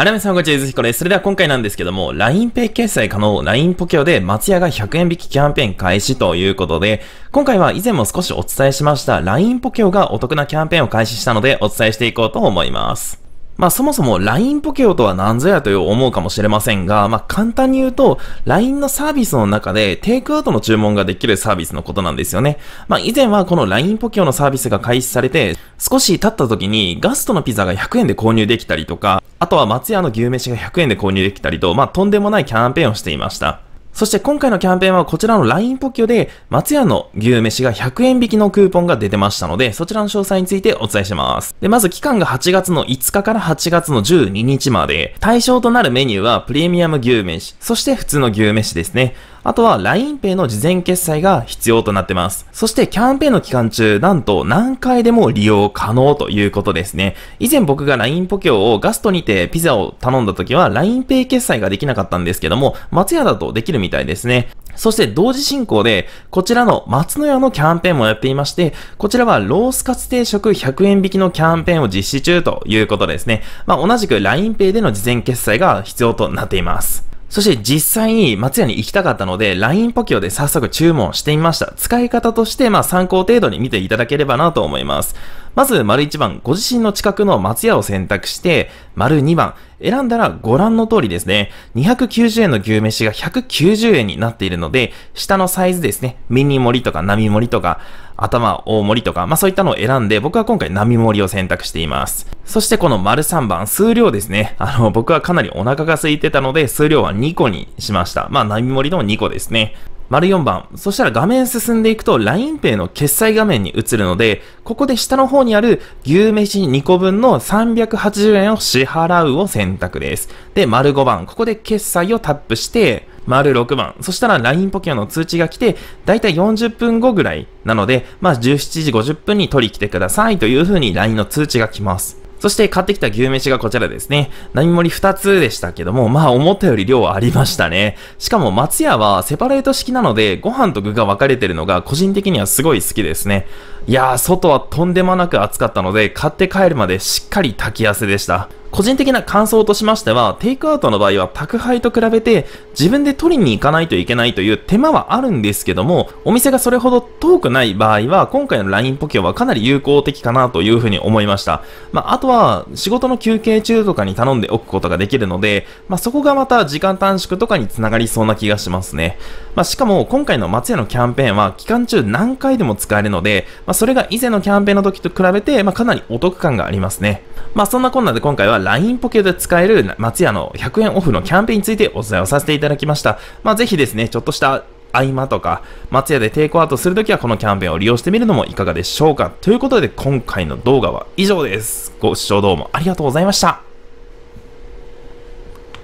はい、皆さん、こんにちは。ゆずひこです。それでは今回なんですけども、LINEPay 決済可能 LINE ポケオで松屋が100円引きキャンペーン開始ということで、今回は以前も少しお伝えしました LINE ポケオがお得なキャンペーンを開始したのでお伝えしていこうと思います。まあそもそも LINE ポケオとは何ぞやと思うかもしれませんが、まあ簡単に言うと、LINE のサービスの中でテイクアウトの注文ができるサービスのことなんですよね。まあ以前はこの LINE ポケオのサービスが開始されて、少し経った時にガストのピザが100円で購入できたりとか、あとは松屋の牛飯が100円で購入できたりと、まあとんでもないキャンペーンをしていました。そして今回のキャンペーンはこちらの LINE ポキョで松屋の牛飯が100円引きのクーポンが出てましたのでそちらの詳細についてお伝えします。で、まず期間が8月の5日から8月の12日まで対象となるメニューはプレミアム牛飯そして普通の牛飯ですね。あとは LINEPay の事前決済が必要となってます。そしてキャンペーンの期間中、なんと何回でも利用可能ということですね。以前僕が LINE ポキョをガストにてピザを頼んだ時は LINEPay 決済ができなかったんですけども、松屋だとできるみたいですね。そして同時進行で、こちらの松の屋のキャンペーンもやっていまして、こちらはロースカツ定食100円引きのキャンペーンを実施中ということですね。まあ、同じく LINEPay での事前決済が必要となっています。そして実際に松屋に行きたかったので、LINE ポキオで早速注文してみました。使い方として、まあ参考程度に見ていただければなと思います。まず、丸1番、ご自身の近くの松屋を選択して、丸2番、選んだらご覧の通りですね、290円の牛飯が190円になっているので、下のサイズですね、ミニ盛りとか並盛りとか、頭大盛りとか、まあそういったのを選んで、僕は今回並盛りを選択しています。そしてこの丸3番、数量ですね。あの、僕はかなりお腹が空いてたので、数量は2個にしました。まあ並盛りの2個ですね。丸4番。そしたら画面進んでいくと LINEPay の決済画面に移るので、ここで下の方にある牛飯2個分の380円を支払うを選択です。で、丸5番。ここで決済をタップして、丸6番。そしたら LINE ポケの通知が来て、だいたい40分後ぐらいなので、まあ17時50分に取り来てくださいという風に LINE の通知が来ます。そして買ってきた牛飯がこちらですね。並盛り2つでしたけども、まあ思ったより量ありましたね。しかも松屋はセパレート式なので、ご飯と具が分かれてるのが個人的にはすごい好きですね。いやー、外はとんでもなく暑かったので、買って帰るまでしっかり炊き汗でした。個人的な感想としましては、テイクアウトの場合は宅配と比べて自分で取りに行かないといけないという手間はあるんですけども、お店がそれほど遠くない場合は、今回の LINE ポケはかなり有効的かなというふうに思いました。まあ、あとは仕事の休憩中とかに頼んでおくことができるので、まあ、そこがまた時間短縮とかにつながりそうな気がしますね。まあ、しかも今回の松屋のキャンペーンは期間中何回でも使えるので、まあ、それが以前のキャンペーンの時と比べて、まあ、かなりお得感がありますね。まあ、そんなこんなで今回は LINE ポケで使える松屋の100円オフのキャンペーンについてお伝えをさせていただきました。まあ、ぜひですね、ちょっとした合間とか、松屋でテイクアウトするときはこのキャンペーンを利用してみるのもいかがでしょうか。ということで今回の動画は以上です。ご視聴どうもありがとうございました。